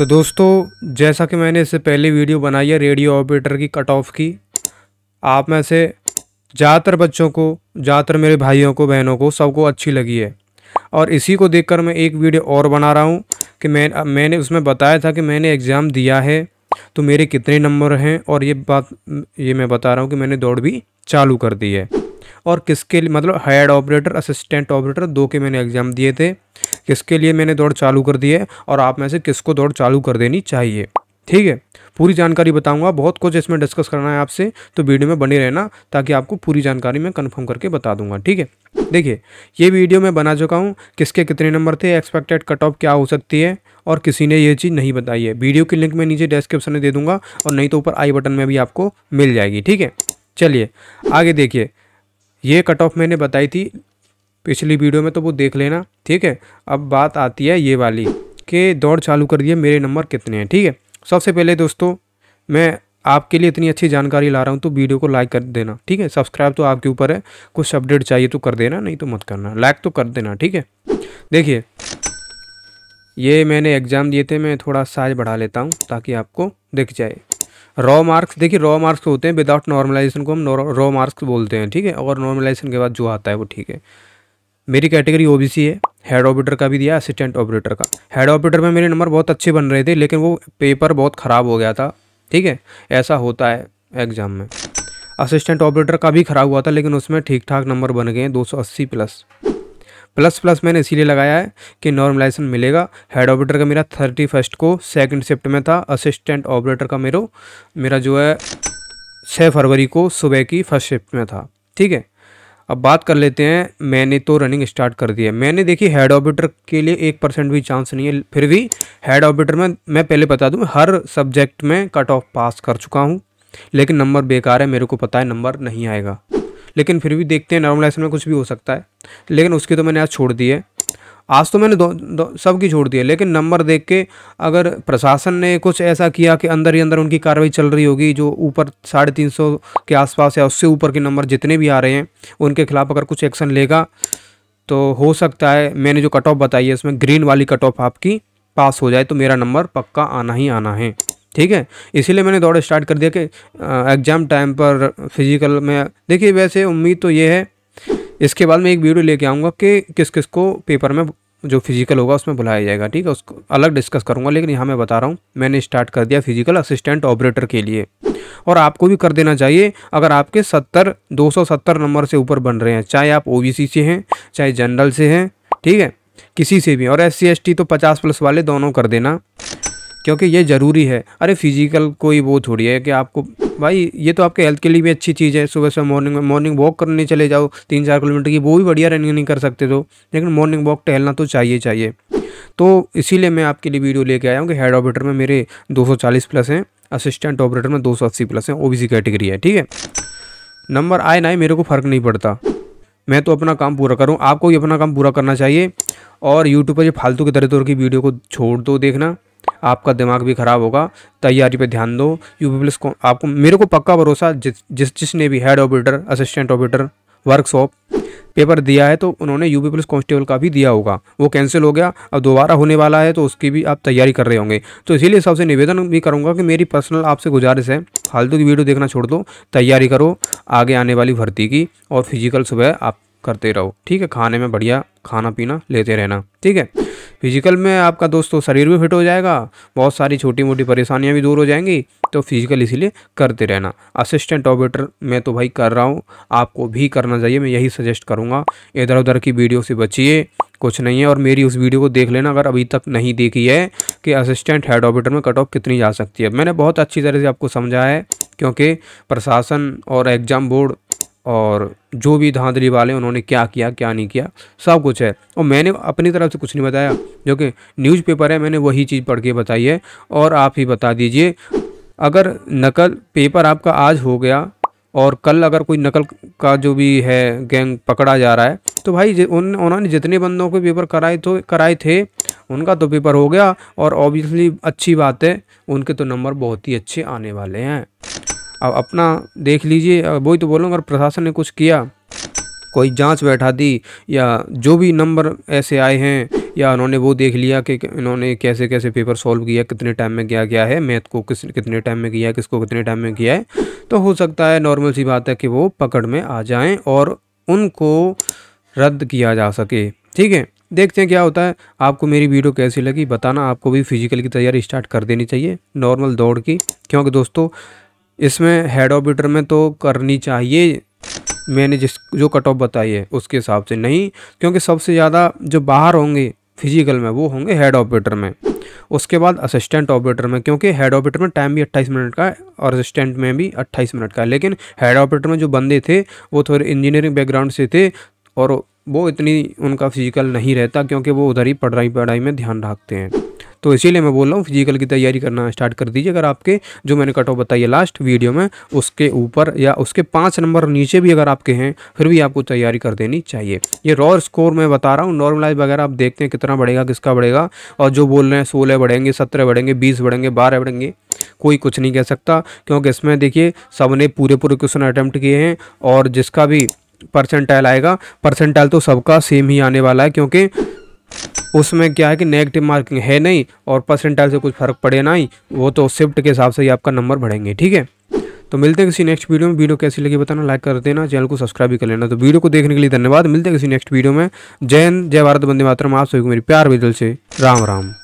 तो दोस्तों जैसा कि मैंने इससे पहले वीडियो बनाई है रेडियो ऑपरेटर की कट ऑफ की आप में से ज़्यादातर बच्चों को ज़्यादातर मेरे भाइयों को बहनों को सबको अच्छी लगी है और इसी को देखकर मैं एक वीडियो और बना रहा हूँ कि मैं मैंने उसमें बताया था कि मैंने एग्ज़ाम दिया है तो मेरे कितने नंबर हैं और ये बात ये मैं बता रहा हूँ कि मैंने दौड़ भी चालू कर दी है और किसके लिए मतलब हेड ऑपरेटर असिस्टेंट ऑपरेटर दो के मैंने एग्ज़ाम दिए थे किसके लिए मैंने दौड़ चालू कर दी है और आप में से किसको दौड़ चालू कर देनी चाहिए ठीक है पूरी जानकारी बताऊंगा बहुत कुछ इसमें डिस्कस करना है आपसे तो वीडियो में बने रहना ताकि आपको पूरी जानकारी मैं कंफर्म करके बता दूंगा ठीक है देखिए ये वीडियो मैं बना चुका हूँ किसके कितने नंबर थे एक्सपेक्टेड कट ऑफ क्या हो सकती है और किसी ने ये चीज़ नहीं बताई है वीडियो की लिंक मैं नीचे डिस्क्रिप्शन में दे दूंगा और नहीं तो ऊपर आई बटन में भी आपको मिल जाएगी ठीक है चलिए आगे देखिए ये कट ऑफ मैंने बताई थी पिछली वीडियो में तो वो देख लेना ठीक है अब बात आती है ये वाली कि दौड़ चालू कर दिए मेरे नंबर कितने हैं ठीक है सबसे पहले दोस्तों मैं आपके लिए इतनी अच्छी जानकारी ला रहा हूँ तो वीडियो को लाइक कर देना ठीक है सब्सक्राइब तो आपके ऊपर है कुछ अपडेट चाहिए तो कर देना नहीं तो मत करना लाइक तो कर देना ठीक है देखिए ये मैंने एग्ज़ाम दिए थे मैं थोड़ा साइज बढ़ा लेता हूँ ताकि आपको दिख जाए रॉ मार्क्स देखिए रॉ मार्क्स तो होते हैं विदाउट नॉर्मलाइजेशन को हम रॉ मार्क्स बोलते हैं ठीक है और नॉर्मलाइजेशन के बाद जो आता है वो ठीक है मेरी कैटेगरी ओबीसी है हेड ऑपरेटर का भी दिया असिस्टेंट ऑपरेटर का हेड ऑपरेटर में मेरे नंबर बहुत अच्छे बन रहे थे लेकिन वो पेपर बहुत ख़राब हो गया था ठीक है ऐसा होता है एग्ज़ाम में असिस्टेंट ऑपरेटर का भी ख़राब हुआ था लेकिन उसमें ठीक ठाक नंबर बन गए दो प्लस प्लस प्लस मैंने इसीलिए लगाया है कि नॉर्मलाइजेशन मिलेगा हेड ऑपरेटर का मेरा थर्टी फर्स्ट को सेकेंड शिफ्ट में था असिस्टेंट ऑपरेटर का मेरे मेरा जो है छः फरवरी को सुबह की फर्स्ट शिफ्ट में था ठीक है अब बात कर लेते हैं मैंने तो रनिंग स्टार्ट कर दी है मैंने देखी हेड ऑबिटर के लिए एक परसेंट भी चांस नहीं है फिर भी हेड ऑबिटर में मैं पहले बता दूँ हर सब्जेक्ट में कट ऑफ पास कर चुका हूँ लेकिन नंबर बेकार है मेरे को पता है नंबर नहीं आएगा लेकिन फिर भी देखते हैं नॉर्मलाइजेशन में कुछ भी हो सकता है लेकिन उसकी तो मैंने आज छोड़ दी है आज तो मैंने दो, दो सबकी छोड़ दिया लेकिन नंबर देख के अगर प्रशासन ने कुछ ऐसा किया कि अंदर ही अंदर उनकी कार्रवाई चल रही होगी जो ऊपर साढ़े तीन सौ के आसपास या उससे ऊपर के नंबर जितने भी आ रहे हैं उनके खिलाफ अगर कुछ एक्शन लेगा तो हो सकता है मैंने जो कट ऑफ बताई है इसमें ग्रीन वाली कट ऑफ आपकी पास हो जाए तो मेरा नंबर पक्का आना ही आना है ठीक है इसीलिए मैंने दौड़ स्टार्ट कर दिया कि एग्ज़ाम टाइम पर फिज़िकल में देखिए वैसे उम्मीद तो ये है इसके बाद मैं एक वीडियो लेके आऊँगा कि किस किस को पेपर में जो फिजिकल होगा उसमें बुलाया जाएगा ठीक है उसको अलग डिस्कस करूँगा लेकिन यहाँ मैं बता रहा हूँ मैंने स्टार्ट कर दिया फिजिकल असिस्टेंट ऑपरेटर के लिए और आपको भी कर देना चाहिए अगर आपके सत्तर दो सौ सत्तर नंबर से ऊपर बन रहे हैं चाहे आप ओ से हैं चाहे जनरल से हैं ठीक है किसी से भी और एस सी तो पचास प्लस वाले दोनों कर देना क्योंकि ये ज़रूरी है अरे फिज़िकल कोई वो थोड़ी है कि आपको भाई ये तो आपके हेल्थ के लिए भी अच्छी चीज़ है सुबह सुबह मॉर्निंग मॉर्निंग वॉक करने चले जाओ तीन चार किलोमीटर की वो भी बढ़िया रनिंग नहीं कर सकते तो लेकिन मॉर्निंग वॉक टहलना तो चाहिए चाहिए तो इसीलिए मैं आपके लिए वीडियो लेके आया हूँ कि हेड ऑपरेटर में मेरे 240 प्लस हैं असिस्टेंट ऑपरेटर में 280 प्लस हैं ओबीसी कैटेगरी है ठीक है नंबर आए ना मेरे को फ़र्क नहीं पड़ता मैं तो अपना काम पूरा करूँ आपको भी अपना काम पूरा करना चाहिए और यूट्यूब पर ये फालतू के तरह तरह की वीडियो को छोड़ दो देखना आपका दिमाग भी ख़राब होगा तैयारी पे ध्यान दो यू पी को आपको मेरे को पक्का भरोसा जिस जिस जिसने भी head operator assistant operator workshop paper दिया है तो उन्होंने पी पुलिस कांस्टेबल का भी दिया होगा वो कैंसिल हो गया अब दोबारा होने वाला है तो उसकी भी आप तैयारी कर रहे होंगे तो इसीलिए सबसे निवेदन भी करूँगा कि मेरी पर्सनल आपसे गुजारिश है फालतू की वीडियो देखना छोड़ दो तैयारी करो आगे आने वाली भर्ती की और फिजिकल सुबह आप करते रहो ठीक है खाने में बढ़िया खाना पीना लेते रहना ठीक है फिजिकल में आपका दोस्तों शरीर भी फिट हो जाएगा बहुत सारी छोटी मोटी परेशानियाँ भी दूर हो जाएंगी तो फिजिकल इसीलिए करते रहना असिस्टेंट ऑपरेटर मैं तो भाई कर रहा हूँ आपको भी करना चाहिए मैं यही सजेस्ट करूँगा इधर उधर की वीडियो से बचिए कुछ नहीं है और मेरी उस वीडियो को देख लेना अगर अभी तक नहीं देखी है कि असिस्टेंट हेड ऑपरेटर में कट ऑफ कितनी जा सकती है मैंने बहुत अच्छी तरह से आपको समझा है क्योंकि प्रशासन और एग्ज़ाम बोर्ड और जो भी धांधली वाले उन्होंने क्या किया क्या नहीं किया सब कुछ है और मैंने अपनी तरफ से कुछ नहीं बताया जो कि न्यूज़पेपर है मैंने वही चीज़ पढ़ के बताई है और आप ही बता दीजिए अगर नकल पेपर आपका आज हो गया और कल अगर कोई नकल का जो भी है गैंग पकड़ा जा रहा है तो भाई उन उन्होंने जितने बंदों के पेपर कराए तो कराए थे उनका तो पेपर हो गया और ऑब्वियसली अच्छी बात है उनके तो नंबर बहुत ही अच्छे आने वाले हैं अब अपना देख लीजिए वही तो बोलो अगर प्रशासन ने कुछ किया कोई जांच बैठा दी या जो भी नंबर ऐसे आए हैं या उन्होंने वो देख लिया कि इन्होंने कैसे कैसे पेपर सॉल्व किया कितने टाइम में किया गया है मैथ को किस कितने टाइम में किया है किसको कितने टाइम में किया है तो हो सकता है नॉर्मल सी बात है कि वो पकड़ में आ जाएं और उनको रद्द किया जा सके ठीक है देखते हैं क्या होता है आपको मेरी वीडियो कैसी लगी बताना आपको भी फिजिकल की तैयारी स्टार्ट कर देनी चाहिए नॉर्मल दौड़ की क्योंकि दोस्तों इसमें हेड ऑबिटर में तो करनी चाहिए मैंने जिस जो कट ऑफ बताई है उसके हिसाब से नहीं क्योंकि सबसे ज़्यादा जो बाहर होंगे फिजिकल में वो होंगे हेड ऑपरेटर में उसके बाद असिस्टेंट ऑपरेटर में क्योंकि हेड ऑपरेटर में टाइम भी 28 मिनट का है और असिस्टेंट में भी 28 मिनट का है लेकिन हेड ऑपरेटर में जो बंदे थे वो थोड़े इंजीनियरिंग बैकग्राउंड से थे और वो इतनी उनका फिजिकल नहीं रहता क्योंकि वो उधर ही पढ़ाई पढ़ाई में ध्यान रखते हैं तो इसीलिए मैं बोल रहा हूँ फिजिकल की तैयारी करना स्टार्ट कर दीजिए अगर आपके जो मैंने कट ऑफ बताई है लास्ट वीडियो में उसके ऊपर या उसके पाँच नंबर नीचे भी अगर आपके हैं फिर भी आपको तैयारी कर देनी चाहिए ये रॉ स्कोर मैं बता रहा हूँ नॉर्मलाइज वगैरह आप देखते हैं कितना बढ़ेगा किसका बढ़ेगा और जो बोल रहे हैं सोलह बढ़ेंगे सत्रह बढ़ेंगे बीस बढ़ेंगे बारह बढ़ेंगे कोई कुछ नहीं कह सकता क्योंकि इसमें देखिए सबने पूरे पूरे क्वेश्चन अटैम्प्ट किए हैं और जिसका भी परसेंटाइल आएगा परसेंटाइल तो सबका सेम ही आने वाला है क्योंकि उसमें क्या है कि नेगेटिव मार्किंग है नहीं और परसेंटाइल से कुछ फ़र्क पड़े ना ही वो तो शिफ्ट के हिसाब से ही आपका नंबर बढ़ेंगे ठीक है तो मिलते हैं किसी नेक्स्ट वीडियो में वीडियो कैसी लगी बताना लाइक कर देना चैनल को सब्सक्राइब भी कर लेना तो वीडियो को देखने के लिए धन्यवाद मिलते हैं किसी नेक्स्ट वीडियो में जय हिंद जय भारत बंदे मातरम आप सभी को मेरी प्यार भी दिल से राम राम